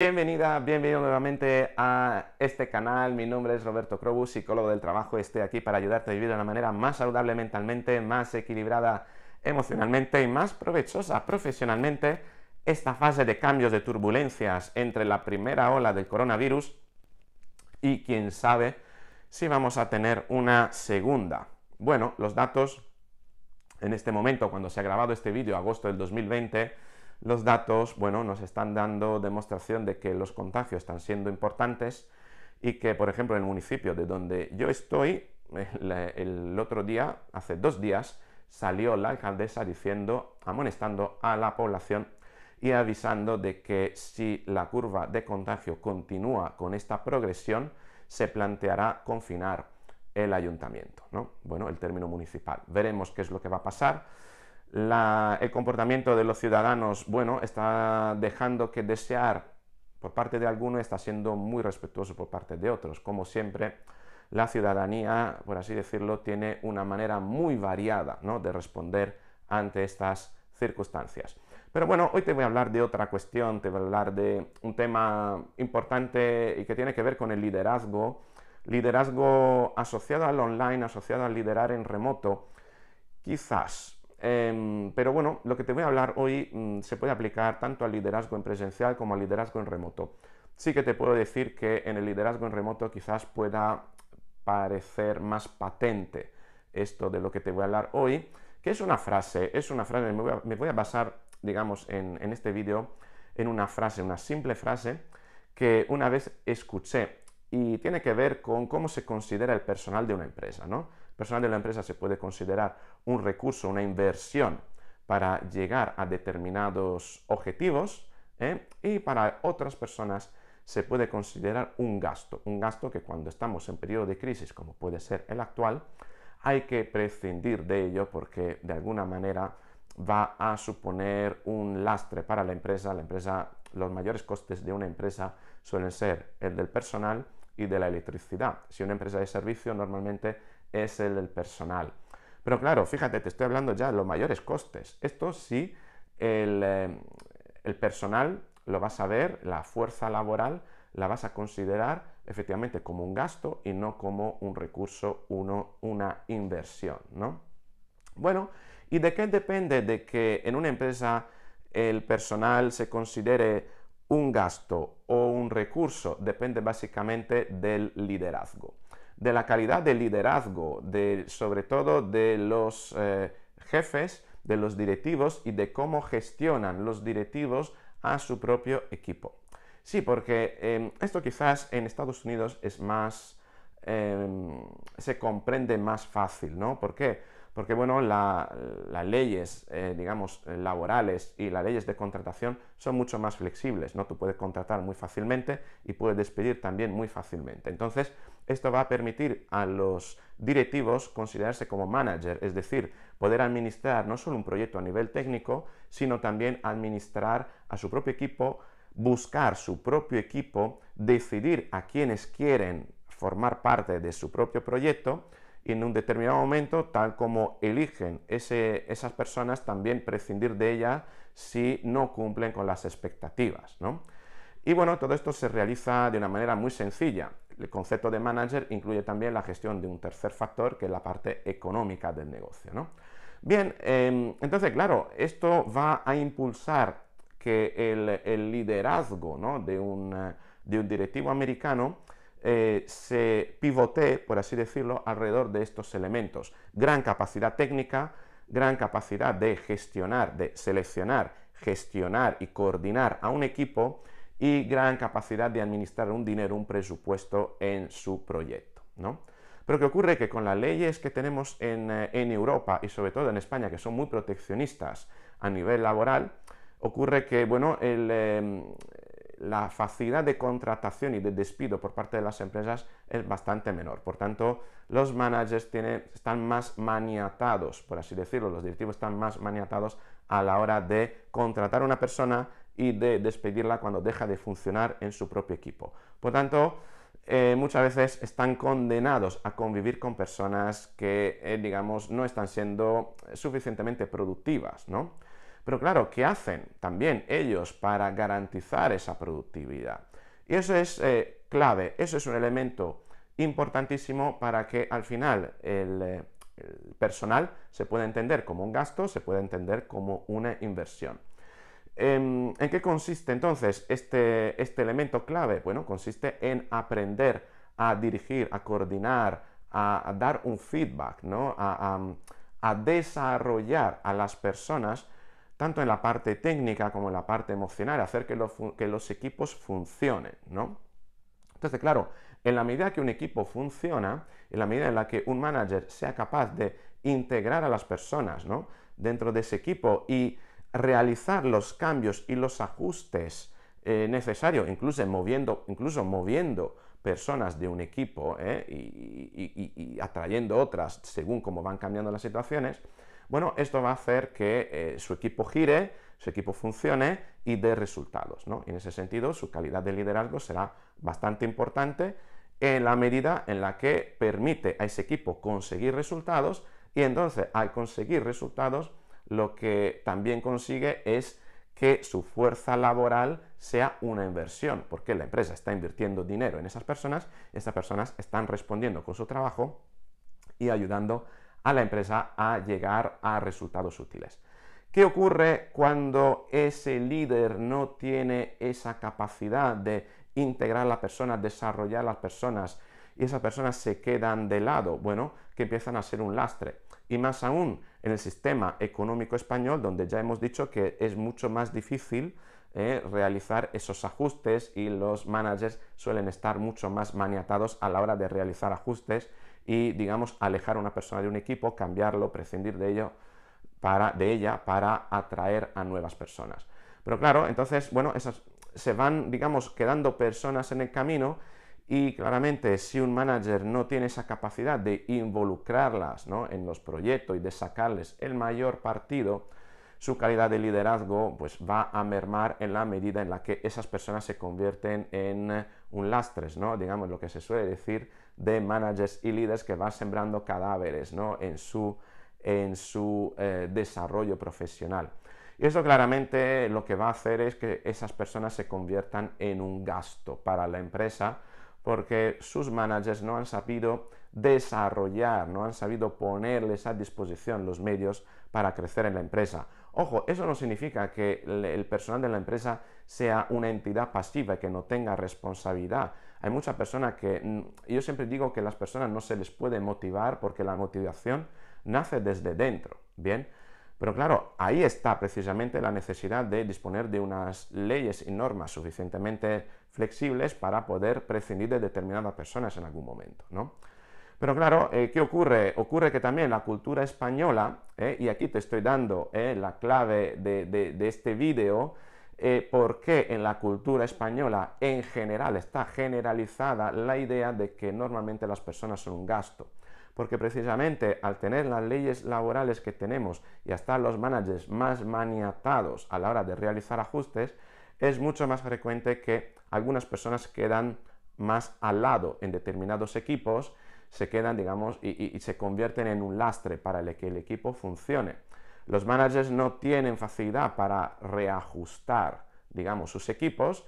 Bienvenida, bienvenido nuevamente a este canal. Mi nombre es Roberto Crobus, psicólogo del trabajo. Estoy aquí para ayudarte a vivir de una manera más saludable mentalmente, más equilibrada emocionalmente y más provechosa profesionalmente esta fase de cambios de turbulencias entre la primera ola del coronavirus y quién sabe si vamos a tener una segunda. Bueno, los datos en este momento, cuando se ha grabado este vídeo, agosto del 2020, los datos, bueno, nos están dando demostración de que los contagios están siendo importantes y que, por ejemplo, en el municipio de donde yo estoy, el, otro día, hace dos días, salió la alcaldesa diciendo, amonestando a la población y avisando de que si la curva de contagio continúa con esta progresión, se planteará confinar el ayuntamiento, ¿no? Bueno, el término municipal. Veremos qué es lo que va a pasar el comportamiento de los ciudadanos, bueno, está dejando que desear por parte de algunos, está siendo muy respetuoso por parte de otros. Como siempre, la ciudadanía, por así decirlo, tiene una manera muy variada de responder ante estas circunstancias. Pero bueno, hoy te voy a hablar de otra cuestión, te voy a hablar de un tema importante y que tiene que ver con el liderazgo, liderazgo asociado al online, asociado al liderar en remoto. Quizás Em, pero bueno, lo que te voy a hablar hoy mm, se puede aplicar tanto al liderazgo en presencial como al liderazgo en remoto. Sí que te puedo decir que en el liderazgo en remoto quizás pueda parecer más patente esto de lo que te voy a hablar hoy, que es una frase, es una frase, me voy a, me basar, digamos, en, este vídeo, en una frase, una simple frase que una vez escuché y tiene que ver con cómo se considera el personal de una empresa, ¿no? personal de la empresa se puede considerar un recurso, una inversión para llegar a determinados objetivos ¿eh? y para otras personas se puede considerar un gasto, un gasto que cuando estamos en periodo de crisis como puede ser el actual, hay que prescindir de ello porque de alguna manera va a suponer un lastre para la empresa. La empresa, los mayores costes de una empresa suelen ser el del personal y de la electricidad. Si una empresa de servicio, normalmente es el personal. Pero claro, fíjate, te estoy hablando ya de los mayores costes. Esto sí, eh, el, personal lo vas a ver, la fuerza laboral la vas a considerar efectivamente como un gasto y no como un recurso, uno, una inversión, ¿no? Bueno, ¿y de qué depende de que en una empresa el personal se considere un gasto o un recurso? Depende básicamente del liderazgo de la calidad del liderazgo, de, sobre todo de los eh, jefes, de los directivos y de cómo gestionan los directivos a su propio equipo. Sí, porque em, esto quizás en Estados Unidos es más, em, se comprende más fácil, ¿no? ¿Por qué? Porque, bueno, las leyes, eh, digamos, laborales y las leyes de contratación son mucho más flexibles, ¿no? Tú puedes contratar muy fácilmente y puedes despedir también muy fácilmente. Entonces, esto va a permitir a los directivos considerarse como manager, es decir, poder administrar no solo un proyecto a nivel técnico, sino también administrar a su propio equipo, buscar su propio equipo, decidir a quienes quieren formar parte de su propio proyecto y en un determinado momento, tal como eligen esas personas, también prescindir de ellas si no cumplen con las expectativas. Y bueno, todo esto se realiza de una manera muy sencilla. El concepto de manager incluye también la gestión de un tercer factor, que es la parte económica del negocio. ¿no? Bien, em, entonces, claro, esto va a impulsar que el, liderazgo de, un, directivo americano eh, se pivote, por así decirlo, alrededor de estos elementos. Gran capacidad técnica, gran capacidad de gestionar, de seleccionar, gestionar y coordinar a un equipo y gran capacidad de administrar un dinero, un presupuesto en su proyecto. ¿no? Pero ¿qué ocurre? Que con las leyes que tenemos en, eh, Europa y sobre todo en España, que son muy proteccionistas a nivel laboral, ocurre que bueno, em, la facilidad de contratación y de despido por parte de las empresas es bastante menor. Por tanto, los managers están más maniatados, por así decirlo, los directivos están más maniatados a la hora de contratar a una persona y de despedirla cuando deja de funcionar en su propio equipo. Por tanto, eh, muchas veces están condenados a convivir con personas que, eh, digamos, no están siendo suficientemente productivas, ¿no? Pero claro, ¿qué hacen también ellos para garantizar esa productividad? Y eso es eh, clave, eso es un elemento importantísimo para que al final el personal se pueda entender como un gasto, se pueda entender como una inversión. Em, ¿En qué consiste entonces este, este, elemento clave? Bueno, consiste en aprender a dirigir, a coordinar, a, dar un feedback, A, desarrollar a las personas, tanto en la parte técnica como en la parte emocional, hacer que los, que los equipos funcionen, ¿no? Entonces, claro, en la medida que un equipo funciona, en la medida en la que un manager sea capaz de integrar a las personas, Dentro de ese equipo y realizar los cambios y los ajustes eh, necesarios, incluso moviendo, incluso moviendo personas de un equipo eh, y, atrayendo otras según cómo van cambiando las situaciones, bueno, esto va a hacer que eh, su equipo gire, su equipo funcione y dé resultados. ¿no? en ese sentido, su calidad de liderazgo será bastante importante en la medida en la que permite a ese equipo conseguir resultados y entonces al conseguir resultados lo que también consigue es que su fuerza laboral sea una inversión, porque la empresa está invirtiendo dinero en esas personas, esas personas están respondiendo con su trabajo y ayudando a la empresa a llegar a resultados útiles. ¿Qué ocurre cuando ese líder no tiene esa capacidad de integrar a las personas, desarrollar a las personas y esas personas se quedan de lado? Bueno, que empiezan a ser un lastre. Y más aún, en el sistema económico español, donde ya hemos dicho que es mucho más difícil eh, realizar esos ajustes y los managers suelen estar mucho más maniatados a la hora de realizar ajustes y, digamos, alejar a una persona de un equipo, cambiarlo, prescindir de, ello de ella para atraer a nuevas personas. Pero claro, entonces, bueno, esas, se van, digamos, quedando personas en el camino y claramente si un manager no tiene esa capacidad de involucrarlas en los proyectos y de sacarles el mayor partido, su calidad de liderazgo pues, va a mermar en la medida en la que esas personas se convierten en eh, un lastres, ¿no? digamos lo que se suele decir de managers y líderes que van sembrando cadáveres en su, eh, desarrollo profesional. Y eso claramente lo que va a hacer es que esas personas se conviertan en un gasto para la empresa, porque sus managers no han sabido desarrollar, no han sabido ponerles a disposición los medios para crecer en la empresa. Ojo, eso no significa que el personal de la empresa sea una entidad pasiva, que no tenga responsabilidad. Hay muchas personas que, mm, yo siempre digo que las personas no se les puede motivar porque la motivación nace desde dentro, ¿bien? Pero claro, ahí está precisamente la necesidad de disponer de unas leyes y normas suficientemente flexibles para poder prescindir de determinadas personas en algún momento, ¿no? Pero claro, eh, ¿qué ocurre? Ocurre que también la cultura española, eh, y aquí te estoy dando eh, la clave de, este vídeo, porque en la cultura española en general está generalizada la idea de que normalmente las personas son un gasto. Porque precisamente al tener las leyes laborales que tenemos y hasta los managers más maniatados a la hora de realizar ajustes, es mucho más frecuente que algunas personas quedan más al lado en determinados equipos, se quedan, digamos, y, se convierten en un lastre para el que el equipo funcione. Los managers no tienen facilidad para reajustar, digamos, sus equipos,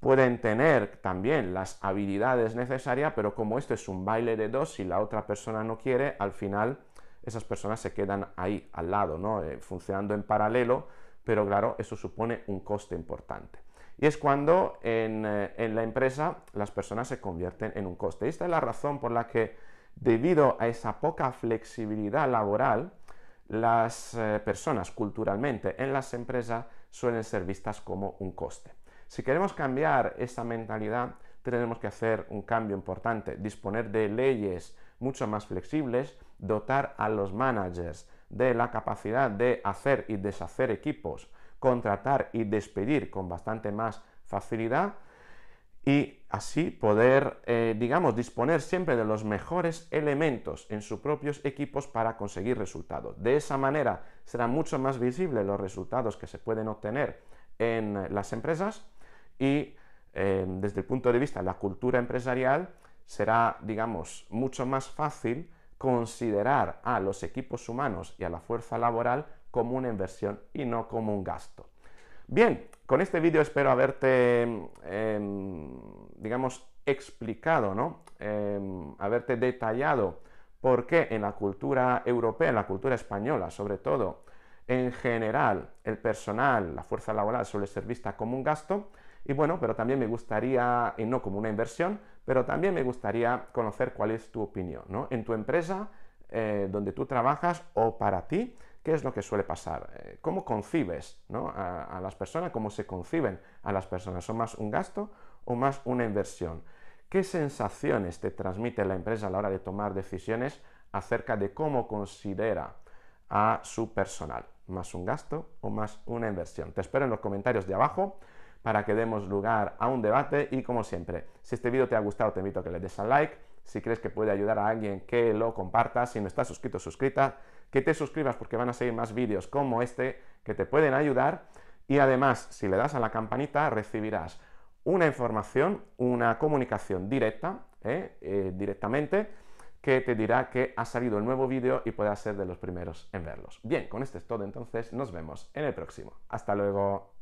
pueden tener también las habilidades necesarias, pero como esto es un baile de dos, si la otra persona no quiere, al final esas personas se quedan ahí, al lado, ¿no? Eh, funcionando en paralelo, pero claro, eso supone un coste importante. Y es cuando en, eh, en, la empresa las personas se convierten en un coste. esta es la razón por la que, debido a esa poca flexibilidad laboral, las eh, personas culturalmente en las empresas suelen ser vistas como un coste. Si queremos cambiar esa mentalidad, tenemos que hacer un cambio importante, disponer de leyes mucho más flexibles, dotar a los managers de la capacidad de hacer y deshacer equipos, contratar y despedir con bastante más facilidad y así poder, eh, digamos, disponer siempre de los mejores elementos en sus propios equipos para conseguir resultados. De esa manera serán mucho más visibles los resultados que se pueden obtener en las empresas y eh, desde el punto de vista de la cultura empresarial será, digamos, mucho más fácil considerar a los equipos humanos y a la fuerza laboral como una inversión y no como un gasto. Bien, con este vídeo espero haberte, em, digamos, explicado, ¿no? Em, haberte detallado por qué en la cultura europea, en la cultura española, sobre todo, en general, el personal, la fuerza laboral suele ser vista como un gasto, y bueno, pero también me gustaría, y no como una inversión, pero también me gustaría conocer cuál es tu opinión, ¿no? En tu empresa, eh, donde tú trabajas o para ti, ¿qué es lo que suele pasar? Eh, ¿Cómo concibes a, las personas? ¿Cómo se conciben a las personas? ¿Son más un gasto o más una inversión? ¿Qué sensaciones te transmite la empresa a la hora de tomar decisiones acerca de cómo considera a su personal? ¿Más un gasto o más una inversión? Te espero en los comentarios de abajo para que demos lugar a un debate y como siempre, si este vídeo te ha gustado te invito a que le des al like, si crees que puede ayudar a alguien que lo compartas, si no estás suscrito, suscrita, que te suscribas porque van a seguir más vídeos como este que te pueden ayudar y además si le das a la campanita recibirás una información, una comunicación directa, ¿eh? Eh, directamente, que te dirá que ha salido el nuevo vídeo y puedas ser de los primeros en verlos. Bien, con esto es todo entonces, nos vemos en el próximo. Hasta luego.